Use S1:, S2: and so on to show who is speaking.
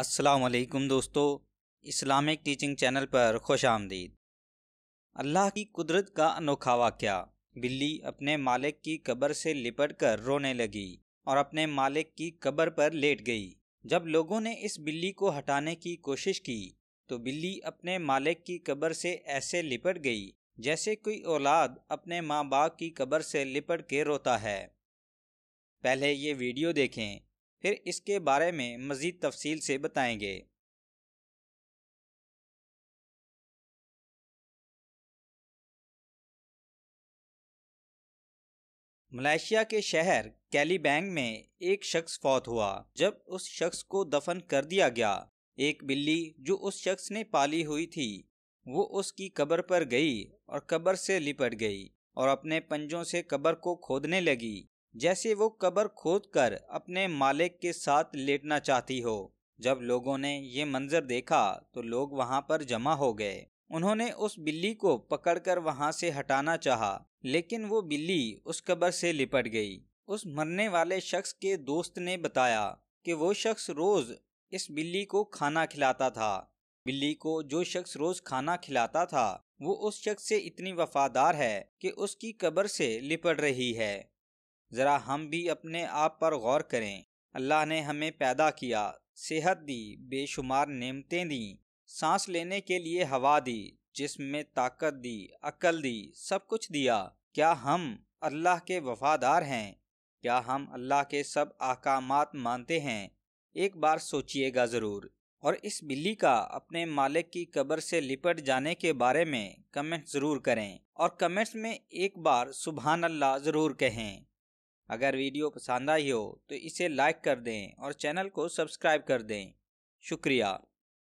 S1: असलकम दोस्तों Islamic teaching channel पर खुश आमदीद अल्लाह की कुदरत का अनोखा वाक्य बिल्ली अपने मालिक की कब्र से लिपट कर रोने लगी और अपने मालिक की कब्र पर लेट गई जब लोगों ने इस बिल्ली को हटाने की कोशिश की तो बिल्ली अपने मालिक की कब्र से ऐसे लिपट गई जैसे कोई औलाद अपने माँ बाप की कब्र से लिपट के रोता है पहले ये वीडियो देखें फिर इसके बारे में मज़ीद तफसील से
S2: बताएंगे मलेशिया के
S1: शहर कैलीबैंग में एक शख्स फौत हुआ जब उस शख्स को दफन कर दिया गया एक बिल्ली जो उस शख्स ने पाली हुई थी वो उसकी कब्र पर गई और कब्र से लिपट गई और अपने पंजों से कब्र को खोदने लगी जैसे वो कब्र खोदकर अपने मालिक के साथ लेटना चाहती हो जब लोगों ने ये मंजर देखा तो लोग वहाँ पर जमा हो गए उन्होंने उस बिल्ली को पकड़कर वहाँ से हटाना चाहा लेकिन वो बिल्ली उस कब्र से लिपट गई उस मरने वाले शख्स के दोस्त ने बताया कि वो शख्स रोज़ इस बिल्ली को खाना खिलाता था बिल्ली को जो शख्स रोज़ खाना खिलाता था वो उस शख्स से इतनी वफादार है कि उसकी कब्र से लिपट रही है ज़रा हम भी अपने आप पर गौर करें अल्लाह ने हमें पैदा किया सेहत दी बेशुमार नेमतें दी सांस लेने के लिए हवा दी जिसम में ताकत दी अकल दी सब कुछ दिया क्या हम अल्लाह के वफादार हैं क्या हम अल्लाह के सब अहकाम मानते हैं एक बार सोचिएगा ज़रूर और इस बिल्ली का अपने मालिक की कब्र से लिपट जाने के बारे में कमेंट ज़रूर करें और कमेंट्स में एक बार सुबहान अल्लाह ज़रूर कहें अगर वीडियो पसंद आई हो तो इसे लाइक कर दें और चैनल को सब्सक्राइब कर दें
S2: शुक्रिया